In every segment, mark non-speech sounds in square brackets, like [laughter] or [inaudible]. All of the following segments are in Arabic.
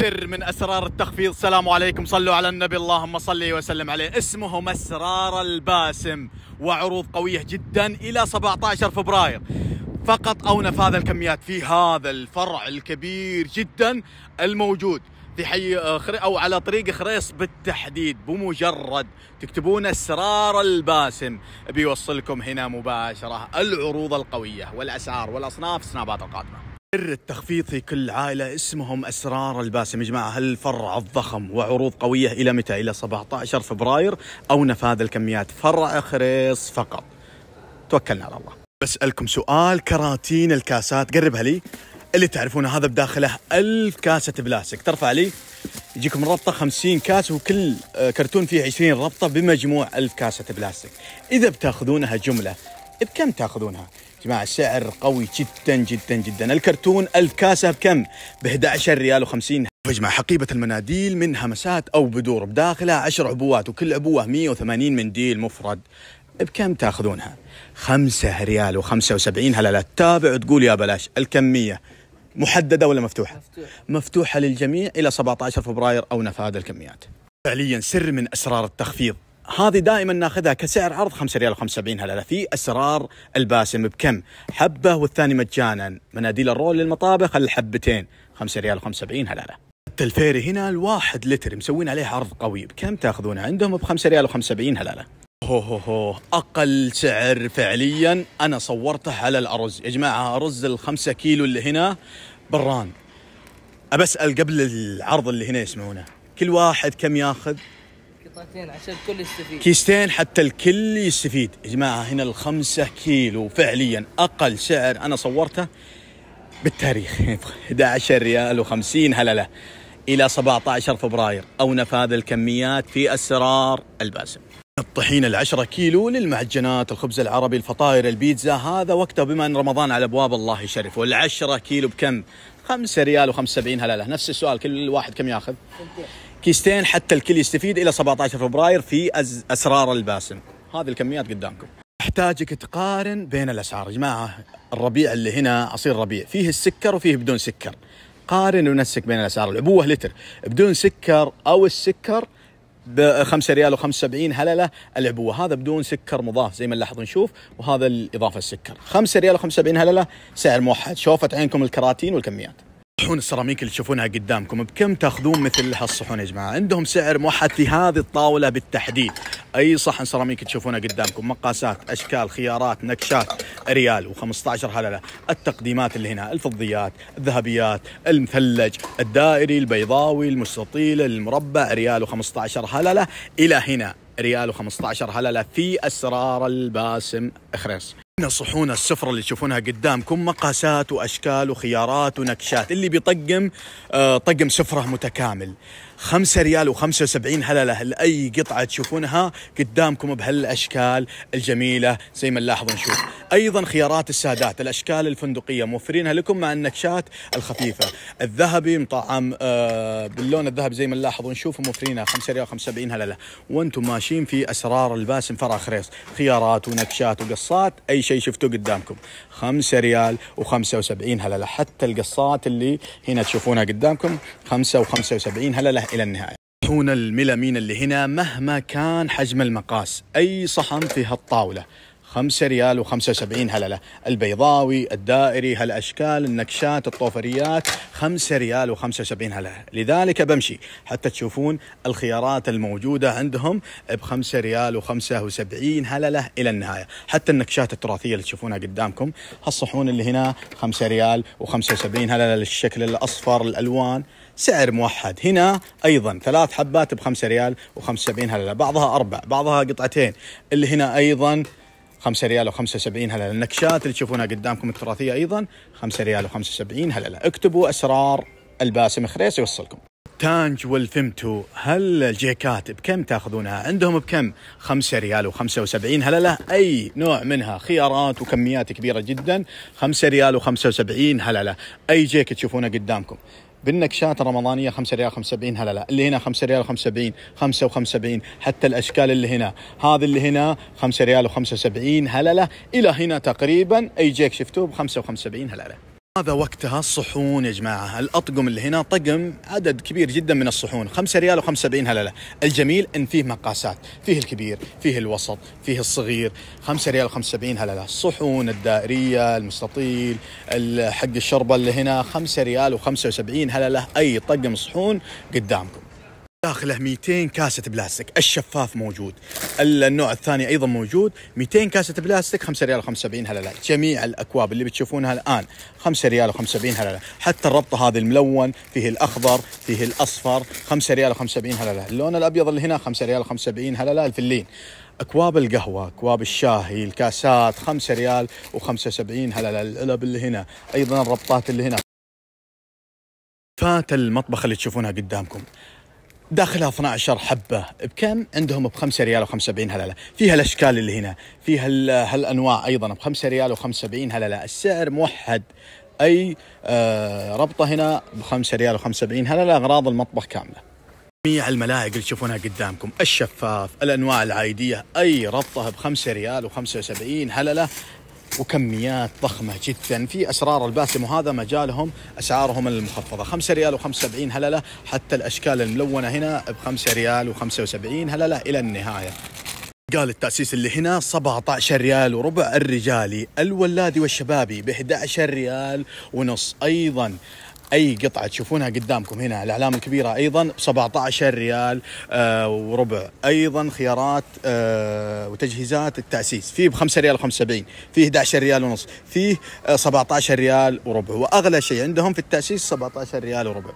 سر من اسرار التخفيض السلام عليكم صلوا على النبي اللهم صل وسلم عليه اسمهم اسرار الباسم وعروض قويه جدا الى 17 فبراير فقط اونف هذا الكميات في هذا الفرع الكبير جدا الموجود في حي او على طريق خريص بالتحديد بمجرد تكتبون اسرار الباسم بيوصلكم هنا مباشره العروض القويه والاسعار والاصناف السنابات القادمه سر التخفيض في كل عائلة اسمهم أسرار الباسم يا جماعة هالفرع الضخم وعروض قوية إلى متى إلى 17 فبراير أو نفاذ الكميات فرع خريص فقط توكلنا على الله بسألكم سؤال كراتين الكاسات قربها لي اللي تعرفون هذا بداخله ألف كاسة بلاستيك ترفع لي يجيكم ربطة 50 كاس وكل آه، كرتون فيه 20 ربطة بمجموع ألف كاسة بلاستيك إذا بتاخذونها جملة بكم تاخذونها؟ جماعة السعر قوي جدا جدا جدا الكرتون ألف كاسة بكم؟ ب 11 ريال و50 يا جماعة حقيبة المناديل من همسات أو بدور بداخلها 10 عبوات وكل عبوة 180 منديل مفرد بكم تاخذونها؟ 5 ريال و75 لا تتابع وتقول يا بلاش الكمية محددة ولا مفتوحة؟ مفتوحه مفتوحة للجميع إلى 17 فبراير أو نفاذ الكميات فعليا سر من أسرار التخفيض هذه دائما ناخذها كسعر عرض 5 ريال و75 هلله في اسرار الباسم بكم؟ حبه والثاني مجانا، مناديل الرول للمطابخ الحبتين 5 ريال و75 هلله. التلفيري هنا الواحد لتر مسوين عليه عرض قوي بكم تاخذونه عندهم ب 5 ريال و75 هلله. هو هو هو اقل سعر فعليا انا صورته على الارز يا جماعه ارز ال 5 كيلو اللي هنا بران ابى اسال قبل العرض اللي هنا يسمعونه كل واحد كم ياخذ قطعتين عشان الكل يستفيد كيستين حتى الكل يستفيد يا جماعه هنا الخمسة كيلو فعليا اقل سعر انا صورته بالتاريخ 11 [laughs] ريال و50 هلله الى 17 فبراير او نفاذ الكميات في اسرار الباسم الطحين العشرة كيلو للمعجنات الخبز العربي الفطاير البيتزا هذا وقته بما ان رمضان على ابواب الله يشرف والعشرة كيلو بكم 5 ريال و75 هلله نفس السؤال كل واحد كم ياخذ كيستين حتى الكل يستفيد الى 17 فبراير في اسرار الباسم هذه الكميات قدامكم احتاجك تقارن بين الاسعار يا جماعه الربيع اللي هنا عصير ربيع فيه السكر وفيه بدون سكر قارن ونسك بين الاسعار العبوه لتر بدون سكر او السكر ب 5 ريال و75 هلله العبوه هذا بدون سكر مضاف زي ما نلاحظ نشوف وهذا الاضافه السكر 5 ريال و75 هلله سعر موحد شوفت عينكم الكراتين والكميات صحون السيراميك اللي تشوفونها قدامكم بكم تاخذون مثل هالصحون يا جماعه عندهم سعر موحد في هذه الطاوله بالتحديد اي صحن سيراميك تشوفونه قدامكم مقاسات اشكال خيارات نكشات ريال و15 هلله التقديمات اللي هنا الفضيات الذهبيات المثلج الدائري البيضاوي المستطيل المربع ريال و15 هلله الى هنا ريال و15 هلله في اسرار الباسم خريص الصحون السفرة اللي تشوفونها قدامكم مقاسات وأشكال وخيارات ونكشات اللي بيطقم آه، طقم سفرة متكامل خمسة ريال وخمسة وسبعين هللة لأي قطعة تشوفونها قدامكم بهالأشكال الجميلة زي ما نلاحظ نشوف أيضا خيارات السادات الأشكال الفندقية موفرينها لكم مع النكشات الخفيفة الذهبي مطعم آه، باللون الذهبي زي ما نلاحظ ونشوف موفرينها خمسة ريال وخمسة وسبعين هللة وأنتم ماشيين في أسرار الباسم فرع خريص خيارات ونكشات وقصات أي شيء شيء شفتوه قدامكم خمسة ريال وخمسة وسبعين هلله حتى القصات اللي هنا تشوفونها قدامكم خمسة وخمسة وسبعين هلله الى النهايه هنا الملامين اللي هنا مهما كان حجم المقاس اي صحن في هالطاوله 5 ريال و75 هلله البيضاوي الدائري هالاشكال النكشات الطوفريات 5 ريال و75 هلله لذلك بمشي حتى تشوفون الخيارات الموجوده عندهم ب 5 ريال و75 هلله الى النهايه حتى النكشات التراثيه اللي تشوفونها قدامكم هالصحون اللي هنا 5 ريال و75 هلله للشكل الاصفر الالوان سعر موحد هنا ايضا ثلاث حبات ب 5 ريال و75 هلله بعضها اربع بعضها قطعتين اللي هنا ايضا 5 ريال و75 هلله النكشات اللي تشوفونها قدامكم التراثيه ايضا 5 ريال و75 هلله اكتبوا اسرار الباسم خريس يوصلكم تانج والفيمتو هل الجيكات بكم تاخذونها عندهم بكم 5 ريال و75 هلله اي نوع منها خيارات وكميات كبيره جدا 5 ريال و75 هلله اي جيك تشوفونه قدامكم بالنكشات الرمضانيه 5 ريال 75 هلا لا اللي هنا 5 ريال 75 75 حتى الاشكال اللي هنا هذا اللي هنا 5 ريال و75 هلا لا الى هنا تقريبا اي جيك شفتوه ب 75 هلا لا هذا وقتها الصحون يا جماعة الأطقم اللي هنا طقم عدد كبير جدا من الصحون 5 ريال و75 هللة الجميل أن فيه مقاسات فيه الكبير فيه الوسط فيه الصغير 5 ريال و75 هللة الصحون الدائرية المستطيل حق الشربة اللي هنا 5 ريال و75 هللة أي طقم صحون قدامكم داخله 200 كاسة بلاستيك الشفاف موجود النوع الثاني أيضا موجود 200 كاسة بلاستيك 5 ريال و75 هللة جميع الأكواب اللي بتشوفونها الآن 5 ريال و75 هللة حتى الربطة هذه الملون فيه الأخضر فيه الأصفر 5 ريال و75 هللة اللون الأبيض اللي هنا 5 ريال و75 هللة الفلين اكواب القهوه، اكواب الشاهي، الكاسات 5 ريال و75 هلله، العلب اللي هنا، ايضا الربطات اللي هنا. فات المطبخ اللي تشوفونها قدامكم. داخلها 12 حبه بكم عندهم ب 5 ريال و75 هلله فيها الاشكال اللي هنا فيها هالانواع ايضا ب 5 ريال و75 هلله السعر موحد اي آه ربطه هنا ب 5 ريال و75 هلله اغراض المطبخ كامله جميع الملاعق اللي تشوفونها قدامكم الشفاف الانواع العاديه اي ربطه ب 5 ريال و75 هلله وكميات ضخمة جدا في أسرار الباسم وهذا مجالهم أسعارهم المخفضة 5 ريال و75 هللة حتى الأشكال الملونة هنا ب 5 ريال و75 هللة إلى النهاية قال التأسيس اللي هنا 17 ريال وربع الرجالي الولادي والشبابي ب 11 ريال ونص أيضا اي قطعه تشوفونها قدامكم هنا الاعلام الكبيره ايضا ب 17 ريال آه، وربع ايضا خيارات آه، وتجهيزات التاسيس فيه ب 5 ريال و75 فيه 11 ريال ونص فيه 17 آه، ريال وربع واغلى شيء عندهم في التاسيس 17 ريال وربع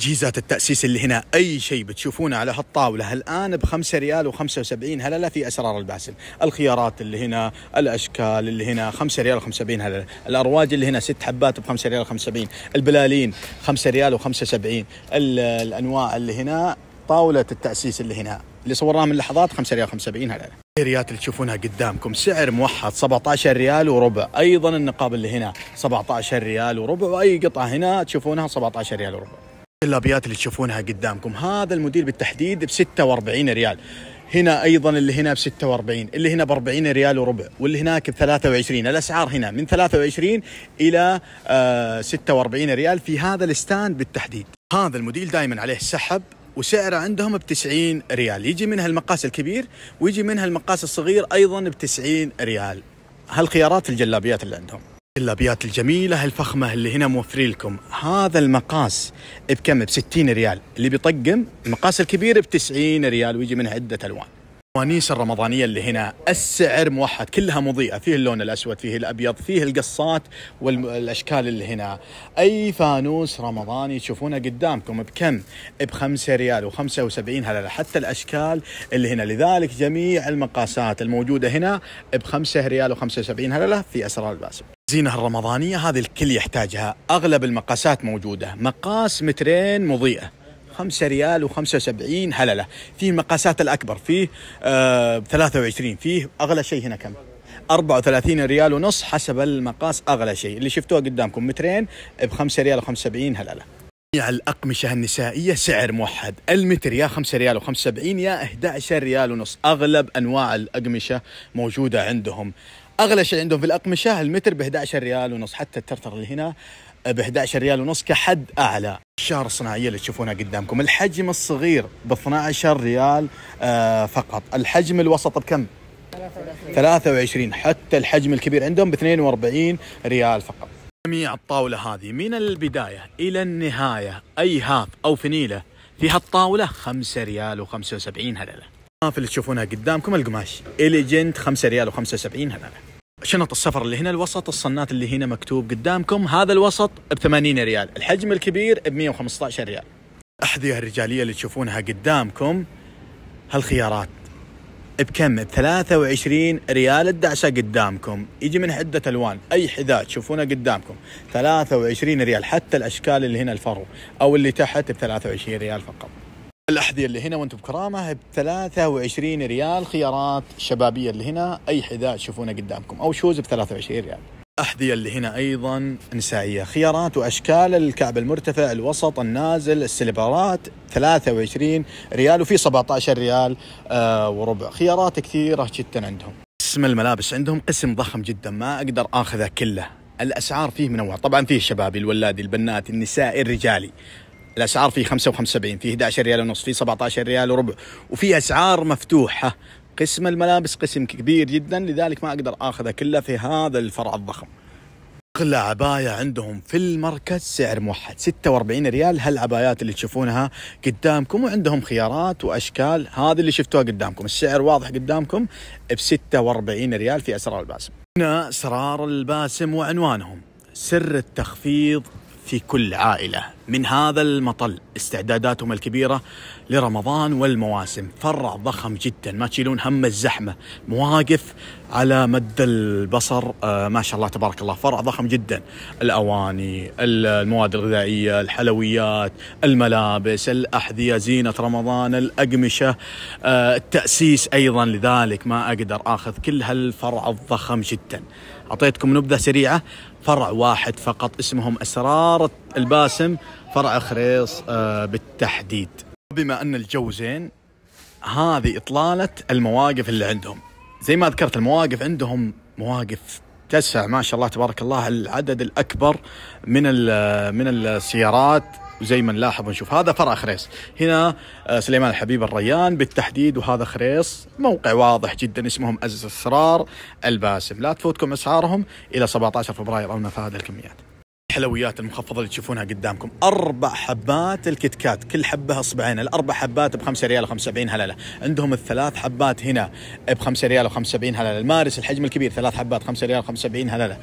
جيزات التأسيس اللي هنا أي شيء بتشوفونه على هالطاولة الآن بخمسة ريال وخمسة وسبعين هللة في أسرار الباسل الخيارات اللي هنا الأشكال اللي هنا خمسة ريال وخمسة وسبعين هللة الأرواج اللي هنا ست حبات بخمسة ريال وخمسة وسبعين البلالين خمسة ريال وخمسة وسبعين الأنواع اللي هنا طاولة التأسيس اللي هنا اللي صورناها من لحظات 5 ريال 75 هلله الريات اللي تشوفونها قدامكم سعر موحد 17 ريال وربع ايضا النقاب اللي هنا 17 ريال وربع واي قطعه هنا تشوفونها 17 ريال وربع اللابيات اللي تشوفونها قدامكم هذا الموديل بالتحديد ب 46 ريال هنا ايضا اللي هنا ب 46 اللي هنا ب 40 ريال وربع واللي هناك ب 23 الاسعار هنا من 23 الى 46 آه، ريال في هذا الستاند بالتحديد هذا الموديل دائما عليه سحب وسعره عندهم ب 90 ريال يجي منها المقاس الكبير ويجي منها المقاس الصغير ايضا ب 90 ريال هالخيارات الجلابيات اللي عندهم الابيات الجميله الفخمه اللي هنا موفرين لكم هذا المقاس بكم ب 60 ريال اللي بيطقم المقاس الكبير ب 90 ريال ويجي منها عده الوان الفوانيس الرمضانية اللي هنا السعر موحد كلها مضيئة فيه اللون الأسود فيه الأبيض فيه القصات والأشكال اللي هنا أي فانوس رمضاني تشوفونه قدامكم بكم بخمسة ريال وخمسة وسبعين هللة حتى الأشكال اللي هنا لذلك جميع المقاسات الموجودة هنا بخمسة ريال وخمسة وسبعين هللة في أسرار الباسم الزينة الرمضانية هذه الكل يحتاجها أغلب المقاسات موجودة مقاس مترين مضيئة 5 ريال و75 هللة فيه مقاسات الأكبر فيه آه، ثلاثة 23 فيه أغلى شيء هنا كم 34 ريال ونص حسب المقاس أغلى شيء اللي شفتوه قدامكم مترين بخمسة 5 ريال و75 هللة جميع الأقمشة النسائية سعر موحد المتر يا 5 ريال و75 يا 11 ريال ونص أغلب أنواع الأقمشة موجودة عندهم اغلى شيء عندهم في الاقمشه المتر ب 11 ريال ونص حتى الترتر اللي هنا ب 11 ريال ونص كحد اعلى الشهر الصناعيه اللي تشوفونها قدامكم الحجم الصغير ب 12 ريال آه فقط الحجم الوسط بكم 23 حتى الحجم الكبير عندهم ب 42 ريال فقط جميع الطاولة هذه من البداية إلى النهاية أي هاف أو فنيلة في هالطاوله 5 ريال و75 هللة هاف اللي تشوفونها قدامكم القماش إليجنت 5 ريال و75 هللة شنط السفر اللي هنا الوسط الصنات اللي هنا مكتوب قدامكم هذا الوسط ب 80 ريال الحجم الكبير ب 115 ريال الأحذية الرجالية اللي تشوفونها قدامكم هالخيارات بكم ب 23 ريال الدعسة قدامكم يجي من عدة ألوان أي حذاء تشوفونه قدامكم 23 ريال حتى الأشكال اللي هنا الفرو أو اللي تحت ب 23 ريال فقط الأحذية اللي هنا وأنتم بكرامة ب 23 ريال خيارات شبابية اللي هنا أي حذاء تشوفونه قدامكم أو شوز ب 23 ريال الأحذية اللي هنا أيضا نسائية خيارات وأشكال الكعب المرتفع الوسط النازل السليبرات 23 ريال وفي 17 ريال آه وربع خيارات كثيرة جدا عندهم قسم الملابس عندهم قسم ضخم جدا ما أقدر أخذه كله الأسعار فيه منوعة طبعا فيه الشبابي الولادي البنات النسائي الرجالي الاسعار فيه 75 في 11 ريال ونص في 17 ريال وربع وفي اسعار مفتوحه قسم الملابس قسم كبير جدا لذلك ما اقدر اخذه كله في هذا الفرع الضخم اغلى عبايه عندهم في المركز سعر موحد 46 ريال هالعبايات اللي تشوفونها قدامكم وعندهم خيارات واشكال هذه اللي شفتوها قدامكم السعر واضح قدامكم ب 46 ريال في اسرار الباسم هنا اسرار الباسم وعنوانهم سر التخفيض في كل عائلة من هذا المطل استعداداتهم الكبيرة لرمضان والمواسم فرع ضخم جدا ما تشيلون هم الزحمة مواقف على مد البصر آه ما شاء الله تبارك الله فرع ضخم جدا الأواني المواد الغذائية الحلويات الملابس الأحذية زينة رمضان الأقمشة آه التأسيس أيضا لذلك ما أقدر أخذ كل هالفرع الضخم جدا أعطيتكم نبذة سريعة فرع واحد فقط اسمهم اسرار الباسم فرع خريص آه، بالتحديد بما ان الجو زين هذه اطلاله المواقف اللي عندهم زي ما ذكرت المواقف عندهم مواقف تسع ما شاء الله تبارك الله العدد الاكبر من آه، من السيارات وزي ما نلاحظ ونشوف هذا فرع خريص هنا آه، سليمان الحبيب الريان بالتحديد وهذا خريص موقع واضح جدا اسمهم أسرار الباسم لا تفوتكم أسعارهم إلى 17 فبراير أو نفاذ الكميات الحلويات المخفضه اللي تشوفونها قدامكم اربع حبات الكيت كات كل حبة اصبعين الاربع حبات ب 5 ريال و75 هلله عندهم الثلاث حبات هنا ب 5 ريال و75 هلله المارس الحجم الكبير ثلاث حبات 5 ريال و75 هلله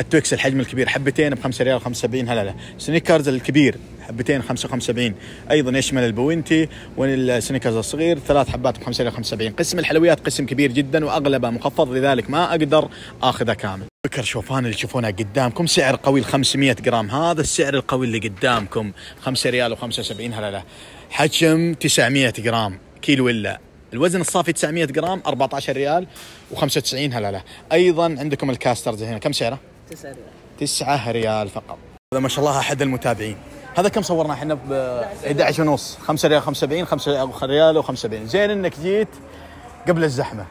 التويكس الحجم الكبير حبتين ب 5 ريال و75 هلله سنيكرز الكبير حبتين 75 ايضا يشمل البوينتي والسنيكرز الصغير ثلاث حبات ب 75 قسم الحلويات قسم كبير جدا واغلبه مخفض لذلك ما اقدر اخذه كامل بكر شوفان اللي تشوفونه قدامكم سعر قوي ال 500 جرام هذا السعر القوي اللي قدامكم 5 ريال و75 هلله حجم 900 جرام كيلو الا الوزن الصافي 900 جرام 14 ريال و95 هلله ايضا عندكم الكاسترز هنا كم سعره 9 ريال 9 ريال فقط هذا ما شاء الله احد المتابعين هذا كم صورنا احنا ب 11 ونص 5 ريال 75 5 ريال و75 زين انك جيت قبل الزحمه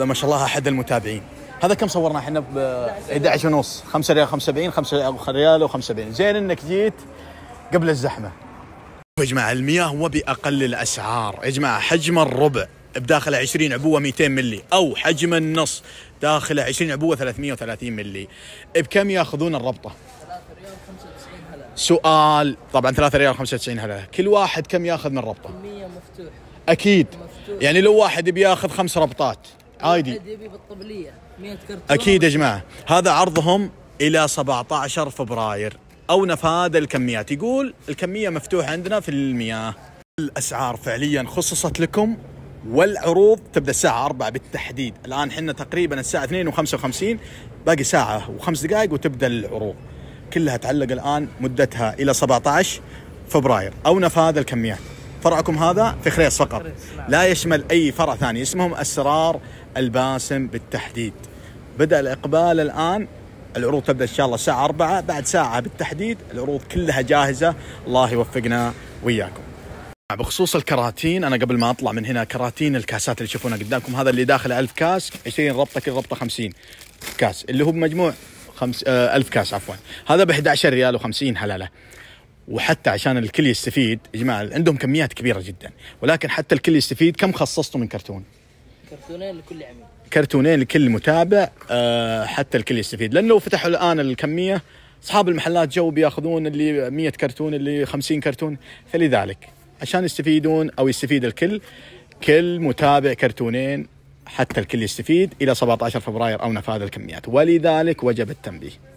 هذا ما شاء الله احد المتابعين هذا كم صورنا احنا ب 11 ونص 5 ريال 75 5 ريال و75 زين انك جيت قبل الزحمه يا جماعه المياه وباقل الاسعار يا جماعه حجم الربع بداخله 20 عبوه 200 ملي او حجم النص داخله 20 عبوه 330 ملي بكم ياخذون الربطه 3 ريال سؤال طبعا 3 ريال 95 هلا كل واحد كم ياخذ من ربطه؟ 100 مفتوحة اكيد مفتوح. يعني لو واحد بياخذ خمس ربطات عادي يبي بالطبلية 100 كرتون اكيد يا جماعة هذا عرضهم الى 17 فبراير او نفاذ الكميات يقول الكمية مفتوحة عندنا في المياه الاسعار فعليا خصصت لكم والعروض تبدا الساعه 4 بالتحديد الان حنا تقريبا الساعه 2 و55 باقي ساعه وخمس دقائق وتبدا العروض كلها تعلق الآن مدتها إلى 17 فبراير أو نفاذ الكميات فرعكم هذا في خريص فقط نعم. لا يشمل أي فرع ثاني اسمهم أسرار الباسم بالتحديد بدأ الإقبال الآن العروض تبدأ إن شاء الله الساعة 4 بعد ساعة بالتحديد العروض كلها جاهزة الله يوفقنا وياكم بخصوص الكراتين انا قبل ما اطلع من هنا كراتين الكاسات اللي تشوفونها قدامكم هذا اللي داخل 1000 كاس 20 ربطه كل ربطه 50 كاس اللي هو بمجموع خمس آه ألف كاس عفوا هذا ب 11 ريال و50 حلاله وحتى عشان الكل يستفيد يا جماعه عندهم كميات كبيره جدا ولكن حتى الكل يستفيد كم خصصتوا من كرتون؟ كرتونين لكل عميل كرتونين لكل متابع آه حتى الكل يستفيد لانه لو فتحوا الان الكميه اصحاب المحلات جو بياخذون اللي 100 كرتون اللي 50 كرتون فلذلك عشان يستفيدون او يستفيد الكل كل متابع كرتونين حتى الكل يستفيد إلى 17 فبراير أو نفاذ الكميات ولذلك وجب التنبيه